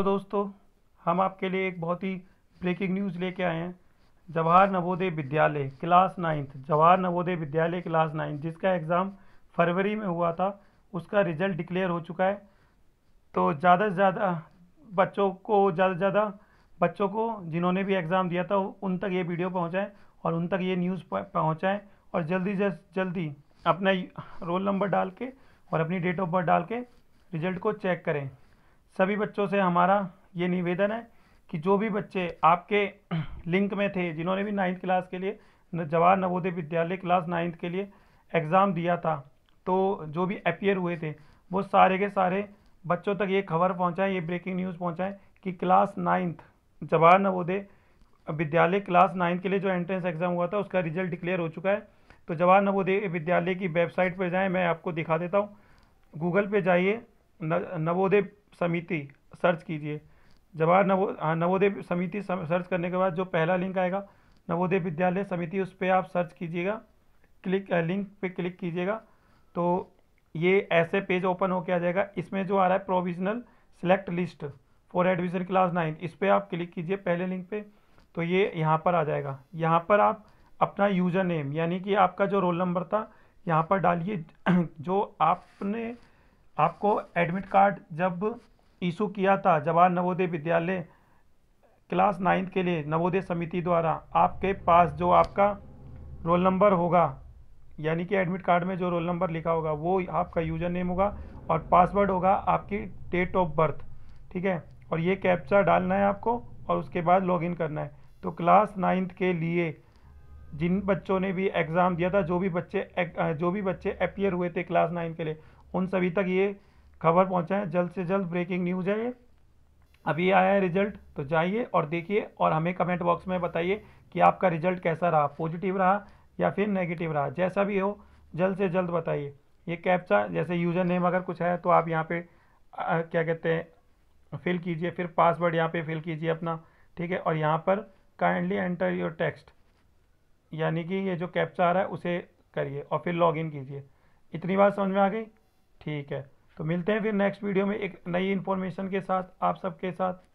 तो दोस्तों हम आपके लिए एक बहुत ही ब्रेकिंग न्यूज़ लेके आए हैं Jawahar Navodaya Vidyalaya class ninth Jawahar Navodaya Vidyalaya class ninth जिसका एग्ज़ाम फरवरी में हुआ था उसका रिज़ल्ट डिक्लेयर हो चुका है तो ज़्यादा से ज़्यादा बच्चों को ज़्यादा से ज़्यादा बच्चों को जिन्होंने भी एग्ज़ाम दिया था उन तक ये वीडियो पहुँचाएँ और उन तक ये न्यूज़ पहुँचाएँ और जल्दी से जल्दी अपना रोल नंबर डाल के और अपनी डेट ऑफ बर्थ डाल के रिज़ल्ट को चेक करें सभी बच्चों से हमारा ये निवेदन है कि जो भी बच्चे आपके लिंक में थे जिन्होंने भी नाइन्थ क्लास के लिए जवाहर नवोदय विद्यालय क्लास नाइन्थ के लिए एग्ज़ाम दिया था तो जो भी अपियर हुए थे वो सारे के सारे बच्चों तक ये खबर पहुँचाएँ ये ब्रेकिंग न्यूज़ पहुँचाएँ कि class ninth Jawahar Navodaya Vidyalaya class ninth के लिए जो एंट्रेंस एग्ज़ाम हुआ था उसका रिजल्ट डिक्लेयर हो चुका है तो जवाहर नवोदय विद्यालय की वेबसाइट पर जाएँ मैं आपको दिखा देता हूँ गूगल पे जाइए नवोदय समिति सर्च कीजिए जवाहर नवो हाँ, नवोदय समिति सर्च करने के बाद जो पहला लिंक आएगा नवोदय विद्यालय समिति उस पर आप सर्च कीजिएगा क्लिक लिंक पे क्लिक कीजिएगा तो ये ऐसे पेज ओपन होके आ जाएगा इसमें जो आ रहा है provisional select list for admission class nine इस पर आप क्लिक कीजिए पहले लिंक पे तो ये यहाँ पर आ जाएगा यहाँ पर आप अपना यूज़र नेम यानी कि आपका जो रोल नंबर था यहाँ पर डालिए जो आपने आपको एडमिट कार्ड जब इशू किया था जवाहर नवोदय विद्यालय क्लास नाइन्थ के लिए नवोदय समिति द्वारा आपके पास जो आपका रोल नंबर होगा यानी कि एडमिट कार्ड में जो रोल नंबर लिखा होगा वो आपका यूजर नेम होगा और पासवर्ड होगा आपकी डेट ऑफ बर्थ ठीक है और ये कैप्चा डालना है आपको और उसके बाद लॉगिन करना है तो क्लास नाइन्थ के लिए जिन बच्चों ने भी एग्ज़ाम दिया था जो भी बच्चे जो भी बच्चे अपियर हुए थे क्लास नाइन के लिए उन सभी तक ये खबर पहुँचाएँ जल्द से जल्द ब्रेकिंग न्यूज़ है ये अभी आया है रिजल्ट तो जाइए और देखिए और हमें कमेंट बॉक्स में बताइए कि आपका रिजल्ट कैसा रहा पॉजिटिव रहा या फिर नेगेटिव रहा जैसा भी हो जल्द से जल्द बताइए ये कैप्चा जैसे यूज़र नेम अगर कुछ है तो आप यहाँ पे आ, क्या कहते हैं फिल कीजिए फिर पासवर्ड यहाँ पे फिल कीजिए अपना ठीक है और यहाँ पर काइंडली एंटर योर टेक्स्ट यानी कि ये जो कैप्चा आ रहा है उसे करिए और फिर इन कीजिए इतनी बात समझ में आ गई ठीक है तो मिलते हैं फिर नेक्स्ट वीडियो में एक नई इन्फॉर्मेशन के साथ आप सबके साथ